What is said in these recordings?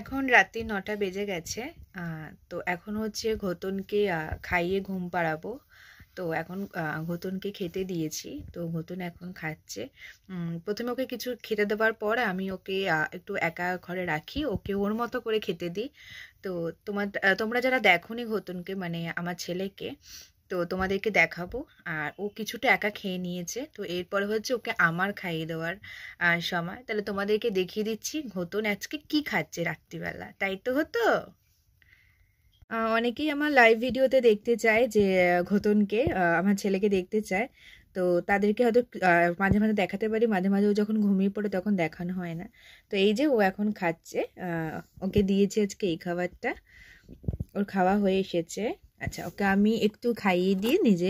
এখন রাত্রি নটা বেজে গেছে তো এখন হচ্ছে ঘতনকে খাইয়ে ঘুম পাড়াবো তো এখন ঘতনকে খেতে দিয়েছি তো ঘতন এখন খাচ্ছে প্রথমে ওকে কিছু খেতে দেওয়ার পর আমি ওকে একটু একা ঘরে রাখি ওকে ওর মতো করে খেতে দিই তো তোমার তোমরা যারা দেখো নি ঘতনকে মানে আমার ছেলেকে তো তোমাদেরকে দেখাবো আর ও কিছুটা একা খেয়ে নিয়েছে তো এরপরে হচ্ছে ওকে আমার খাইয়ে দেওয়ার সময় তাহলে তোমাদেরকে দেখিয়ে দিচ্ছি ঘতন আজকে কি খাচ্ছে রাত্রিবেলা তাই তো হতো অনেকেই আমার লাইভ ভিডিওতে দেখতে চায় যে ঘতনকে আমার ছেলেকে দেখতে চায় তো তাদেরকে হয়তো মাঝে মাঝে দেখাতে পারি মাঝে মাঝে ও যখন ঘুমিয়ে পড়ে তখন দেখানো হয় না তো এই যে ও এখন খাচ্ছে ওকে দিয়েছে আজকে এই খাবারটা ওর খাওয়া হয়ে এসেছে আচ্ছা ওকে আমি একটু খাইয়ে দিই নিজে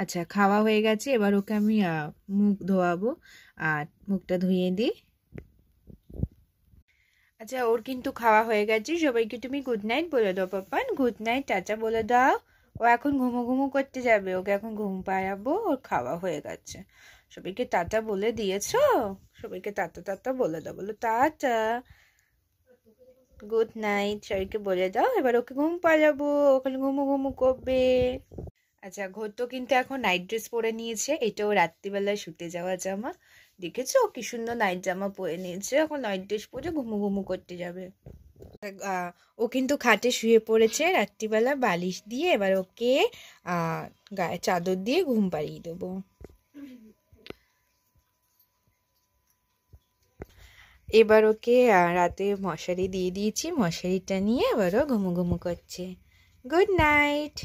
আচ্ছা খাওয়া হয়ে গেছে এবার ওকে আমি মুখ ধোয়াবো আর মুখটা ধুয়ে দিই আচ্ছা ওর কিন্তু খাওয়া হয়ে গেছে সবাইকে তুমি গুড নাইট বলে দাও পাপান গুড নাইট টাটা বলে দাও ও এখন ঘুমো ঘুমো করতে যাবে ওকে এখন ঘুম পাড়াবো ওর খাওয়া হয়ে গেছে সবাইকে টাটা বলে দিয়েছ সবাইকে টাটা টাটা বলে দাও বলো টাটা গুড নাইট সবাইকে বলে দাও এবার ওকে ঘুম পাড়াবো ওখানে ঘুমো ঘুমো করবে আচ্ছা ঘর তো কিন্তু এখন নাইট ড্রেস পরে নিয়েছে এটাও রাত্রিবেলায় শুতে যাওয়া জামা দেখেছো কি সুন্দর নাইট জামা পরে নিয়েছে এখন নাইট ড্রেস পরে ঘুমু ঘুমু করতে যাবে ও কিন্তু খাটে শুয়ে পড়েছে রাত্রিবেলা বালিশ দিয়ে এবার ওকে গায়ে চাদর দিয়ে ঘুম পাড়িয়ে দেবো এবার ওকে রাতে মশারি দিয়ে দিয়েছি মশারিটা নিয়ে এবারও ঘুমু ঘুমু করছে গুড নাইট